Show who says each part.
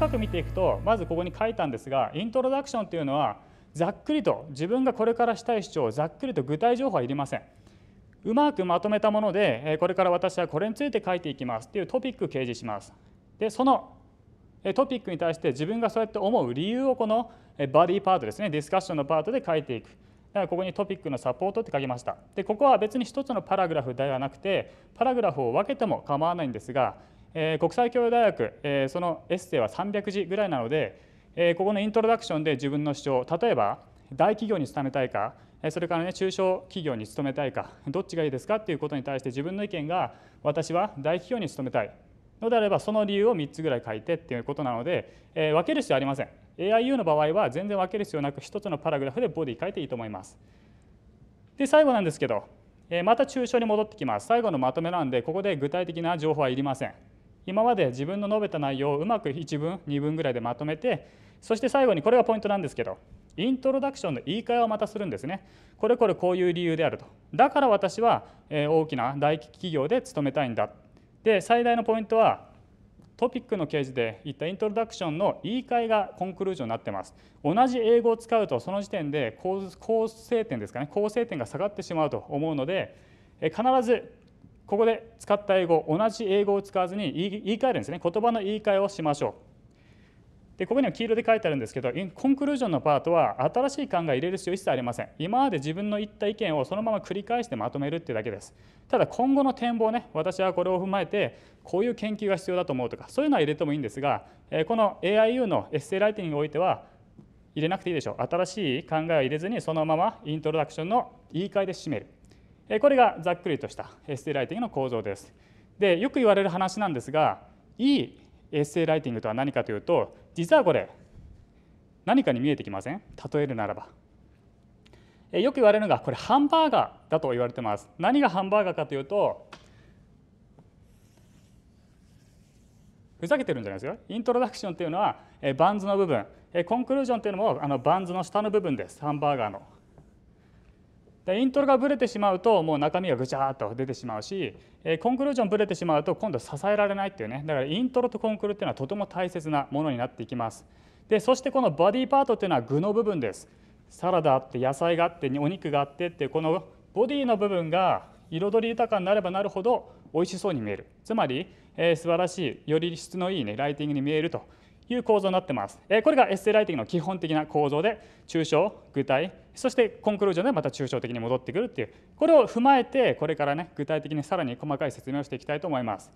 Speaker 1: かく見ていくとまずここに書いたんですがイントロダクションというのはざっくりと自分がこれからしたい主張をざっくりと具体情報はいりませんうまくまとめたものでこれから私はこれについて書いていきますというトピックを掲示しますでそのトピックに対して自分がそうやって思う理由をこのバディパートですねディスカッションのパートで書いていくだからここにトピックのサポートって書きました。でここは別に1つのパラグラフではなくてパラグラフを分けても構わないんですがえ国際教養大学、えそのエッセイは300字ぐらいなので、えここのイントロダクションで自分の主張例えば大企業に勤めたいかそれからね中小企業に勤めたいかどっちがいいですかっていうことに対して自分の意見が私は大企業に勤めたいのであればその理由を3つぐらい書いてっていうことなので、え分ける必要ありません AIU の場合は全然分ける必要なく1つのパラグラフでボディ書いていいと思いますで最後なんですけどまた抽象に戻ってきます最後のまとめなんでここで具体的な情報はいりません今まで自分の述べた内容をうまく1文2文ぐらいでまとめてそして最後にこれがポイントなんですけどイントロダクションの言い換えをまたするんですねこれこれこういう理由であるとだから私は大きな大企業で勤めたいんだで最大のポイントはトピックの掲示で言ったイントロダクションの言い換えがコンクルージョンになってます同じ英語を使うとその時点で構成点ですかね構成点が下がってしまうと思うので必ずここで使った英語同じ英語を使わずに言い換えるんですね言葉の言い換えをしましょうでここには黄色で書いてあるんですけどコンクルージョンのパートは新しい考え入れる必要一切ありません今まで自分の言った意見をそのまま繰り返してまとめるってだけですただ今後の展望ね私はこれを踏まえてこういう研究が必要だと思うとかそういうのは入れてもいいんですがこの AIU のエッセイライティングにおいては入れなくていいでしょう新しい考えを入れずにそのままイントロダクションの言い換えで締めるこれがざっくりとしたエッセイライティングの構造です。でよく言われる話なんですがいいエッセイライティングとは何かというと実はこれ何かに見えてきません例えるならば。よく言われるのがこれハンバーガーだと言われてます。何がハンバーガーかというとふざけてるんじゃないですよ。イントロダクションというのはバンズの部分コンクルージョンというのもあのバンズの下の部分ですハンバーガーの。でイントロがぶれてしまうともう中身がぐちゃっと出てしまうし、えコンクルージョンぶれてしまうと今度支えられないっていうねだからイントロとコンクルっていうのはとても大切なものになっていきますでそしてこのバディパートっていうのは具の部分ですサラダあって野菜があってお肉があってっていうこのボディの部分が彩り豊かになればなるほど美味しそうに見えるつまり、えー、素晴らしいより質のいい、ね、ライティングに見えるという構造になってます。えこれがエッセイライティングの基本的な構造で、抽象、具体、そしてコンクルージョンでまた抽象的に戻ってくるっていう、これを踏まえて、これからね、具体的にさらに細かい説明をしていきたいと思います。